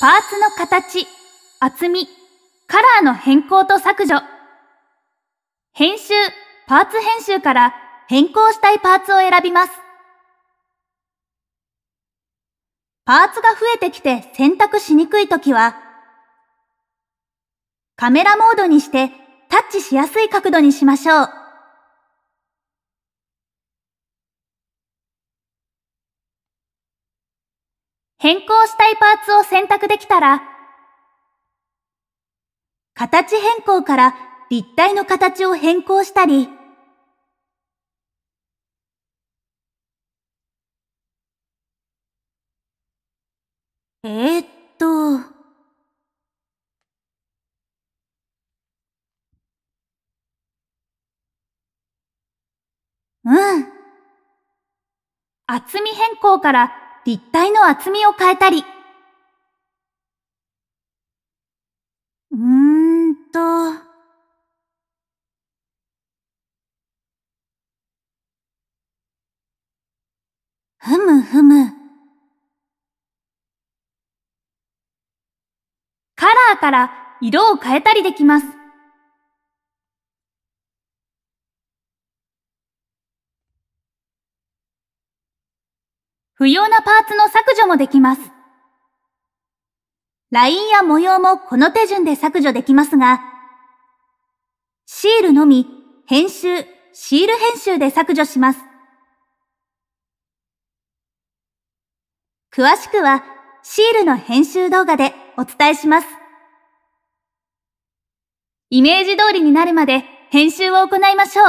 パーツの形、厚み、カラーの変更と削除。編集、パーツ編集から変更したいパーツを選びます。パーツが増えてきて選択しにくいときは、カメラモードにしてタッチしやすい角度にしましょう。変更したいパーツを選択できたら、形変更から立体の形を変更したり、えー、っと、うん。厚み変更から立体の厚みを変えたり。うーんと。ふむふむ。カラーから色を変えたりできます。不要なパーツの削除もできます。ラインや模様もこの手順で削除できますが、シールのみ編集、シール編集で削除します。詳しくはシールの編集動画でお伝えします。イメージ通りになるまで編集を行いましょう。